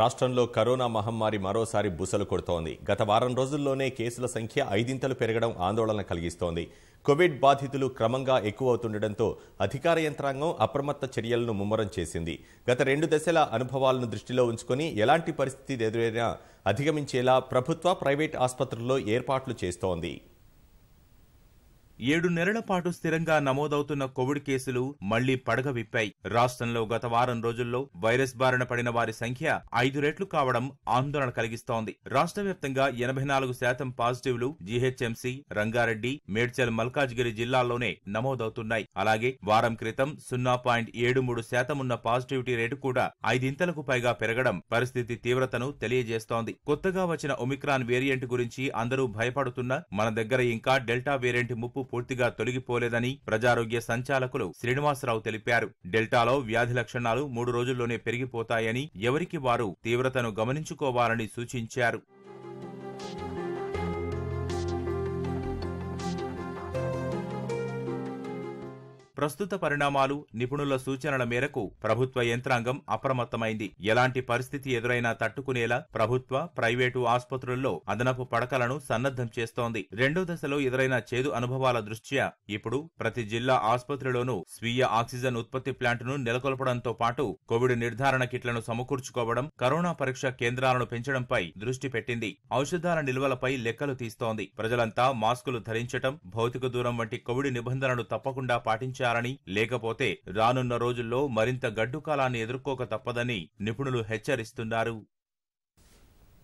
రాష్ట్రంలో కరోనా మహమ్మారి మరోసారి బుసలు కొడుతోంది గత వారం రోజుల్లోనే కేసుల సంఖ్య ఐదింతలు పెరగడం ఆందోళన కలిగిస్తోంది కోవిడ్ బాధితులు క్రమంగా ఎక్కువవుతుండటంతో అధికార యంత్రాంగం అప్రమత్త చర్యలను ముమ్మరం చేసింది గత రెండు దశల అనుభవాలను దృష్టిలో ఉంచుకొని ఎలాంటి పరిస్థితి ఎదురైనా అధిగమించేలా ప్రభుత్వ ప్రైవేట్ ఆసుపత్రుల్లో ఏర్పాట్లు చేస్తోంది ఏడు నెలల పాటు స్థిరంగా నమోదవుతున్న కోవిడ్ కేసులు మళ్లీ పడగ విప్పాయి రాష్ట్రంలో గత వారం రోజుల్లో వైరస్ బారిన పడిన వారి సంఖ్య ఐదు రెట్లు కావడం ఆందోళన కలిగిస్తోంది రాష్ట్ర వ్యాప్తంగా ఎనభై నాలుగు శాతం పాజిటివ్లు జీహెచ్ఎంసీ రంగారెడ్డి మేడ్చల్ మల్కాజ్గిరి జిల్లాల్లోనే నమోదవుతున్నాయి అలాగే వారం క్రితం సున్నా పాయింట్ ఏడు మూడు శాతం ఉన్న పాజిటివిటీ రేటు కూడా ఐదింతలకు పైగా పెరగడం పరిస్థితి తీవ్రతను తెలియజేస్తోంది కొత్తగా వచ్చిన ఒమిక్రాన్ వేరియంట్ గురించి అందరూ భయపడుతున్నా మన దగ్గర ఇంకా డెల్టా వేరియంట్ ముప్పు పూర్తిగా తొలగిపోలేదని ప్రజారోగ్య సంచాలకులు శ్రీనివాసరావు తెలిపారు డెల్టాలో వ్యాధి లక్షణాలు మూడు రోజుల్లోనే పెరిగిపోతాయని ఎవరికి వారు తీవ్రతను గమనించుకోవాలని సూచించారు ప్రస్తుత పరిణామాలు నిపుణుల సూచనల మేరకు ప్రభుత్వ యంత్రాంగం అప్రమత్తమైంది ఎలాంటి పరిస్థితి ఎదురైనా తట్టుకునేలా ప్రభుత్వ ప్రైవేటు ఆసుపత్రుల్లో అదనపు పడకలను సన్నద్ధం చేస్తోంది రెండో దశలో ఎదురైన చేదు అనుభవాల దృష్ట్యా ఇప్పుడు ప్రతి జిల్లా ఆసుపత్రిలోనూ స్వీయ ఆక్సిజన్ ఉత్పత్తి ప్లాంట్ను నెలకొల్పడంతో పాటు కోవిడ్ నిర్ధారణ కిట్లను సమకూర్చుకోవడం కరోనా పరీక్ష కేంద్రాలను పెంచడంపై దృష్టి పెట్టింది ఔషధాల నిల్వలపై లెక్కలు తీస్తోంది ప్రజలంతా మాస్కులు ధరించడం భౌతిక దూరం వంటి కోవిడ్ నిబంధనలు తప్పకుండా పాటించారు ప్రకటించాలని లేకపోతే రానున్న రోజుల్లో మరింత గడ్డుకాలాన్ని ఎదుర్కోక తప్పదని నిపుణులు హెచ్చరిస్తున్నారు